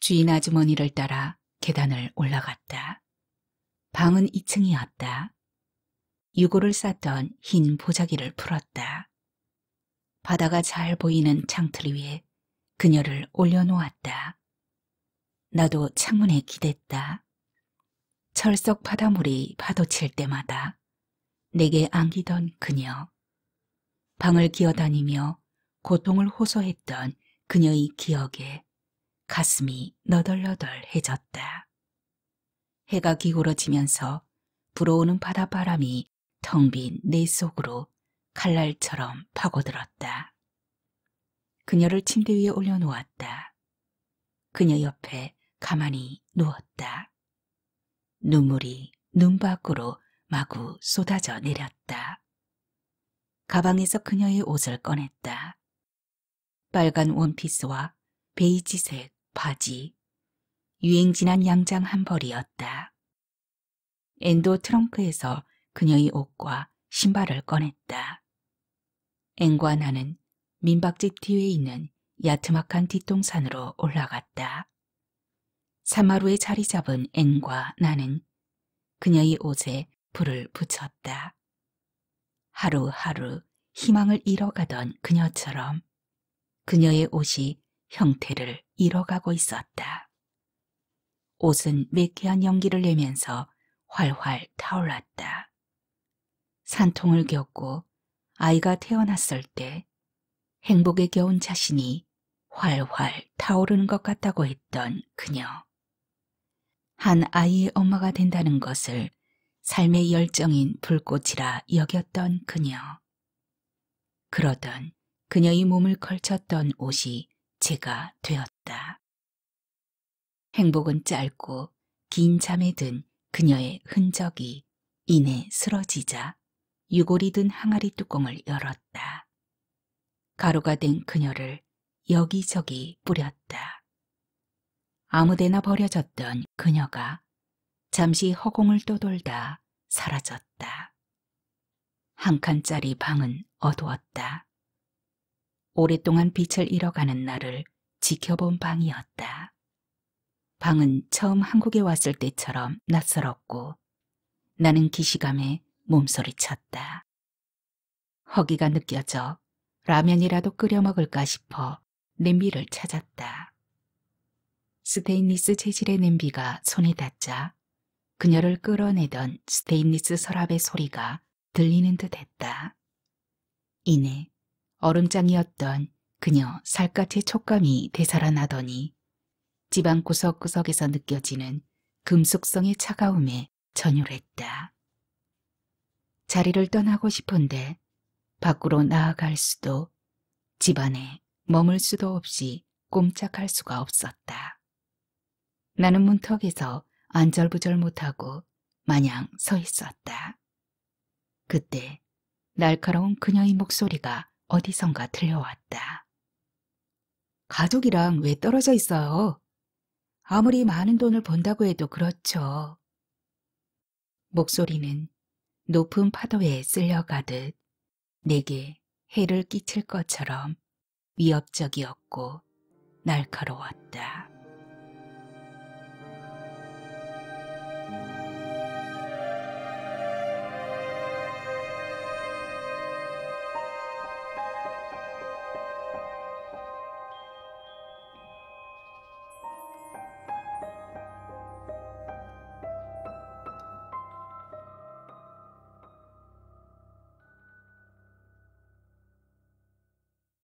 주인 아주머니를 따라 계단을 올라갔다. 방은 2층이었다. 유골을 쌌던 흰 보자기를 풀었다. 바다가 잘 보이는 창틀 위에 그녀를 올려놓았다. 나도 창문에 기댔다. 철석 바닷물이 파도칠 때마다 내게 안기던 그녀. 방을 기어다니며 고통을 호소했던 그녀의 기억에 가슴이 너덜너덜해졌다. 해가 기울어지면서 불어오는 바닷바람이 텅빈내 속으로 칼날처럼 파고들었다. 그녀를 침대 위에 올려놓았다. 그녀 옆에 가만히 누웠다. 눈물이 눈 밖으로 마구 쏟아져 내렸다. 가방에서 그녀의 옷을 꺼냈다. 빨간 원피스와 베이지색 바지, 유행진한 양장 한 벌이었다. 엔도 트렁크에서 그녀의 옷과 신발을 꺼냈다. 앵과 나는 민박집 뒤에 있는 야트막한 뒷동산으로 올라갔다. 사마루에 자리 잡은 앵과 나는 그녀의 옷에 불을 붙였다. 하루하루 희망을 잃어가던 그녀처럼 그녀의 옷이 형태를 잃어가고 있었다. 옷은 매캐한 연기를 내면서 활활 타올랐다. 산통을 겪고 아이가 태어났을 때 행복에 겨운 자신이 활활 타오르는 것 같다고 했던 그녀. 한 아이의 엄마가 된다는 것을 삶의 열정인 불꽃이라 여겼던 그녀. 그러던 그녀의 몸을 걸쳤던 옷이 제가 되었다. 행복은 짧고 긴 잠에 든 그녀의 흔적이 이내 쓰러지자 유골이 든 항아리 뚜껑을 열었다. 가루가 된 그녀를 여기저기 뿌렸다. 아무데나 버려졌던 그녀가 잠시 허공을 떠돌다 사라졌다. 한 칸짜리 방은 어두웠다. 오랫동안 빛을 잃어가는 나를 지켜본 방이었다. 방은 처음 한국에 왔을 때처럼 낯설었고 나는 기시감에 몸소리쳤다. 허기가 느껴져 라면이라도 끓여 먹을까 싶어 냄비를 찾았다. 스테인리스 재질의 냄비가 손에 닿자 그녀를 끌어내던 스테인리스 서랍의 소리가 들리는 듯 했다. 이내 얼음장이었던 그녀 살갗의 촉감이 되살아나더니 집안 구석구석에서 느껴지는 금속성의 차가움에 전율했다. 자리를 떠나고 싶은데 밖으로 나아갈 수도 집안에 머물 수도 없이 꼼짝할 수가 없었다. 나는 문턱에서 안절부절 못하고 마냥 서 있었다. 그때 날카로운 그녀의 목소리가 어디선가 들려왔다. 가족이랑 왜 떨어져 있어요? 아무리 많은 돈을 번다고 해도 그렇죠. 목소리는 높은 파도에 쓸려가듯 내게 해를 끼칠 것처럼 위협적이었고 날카로웠다.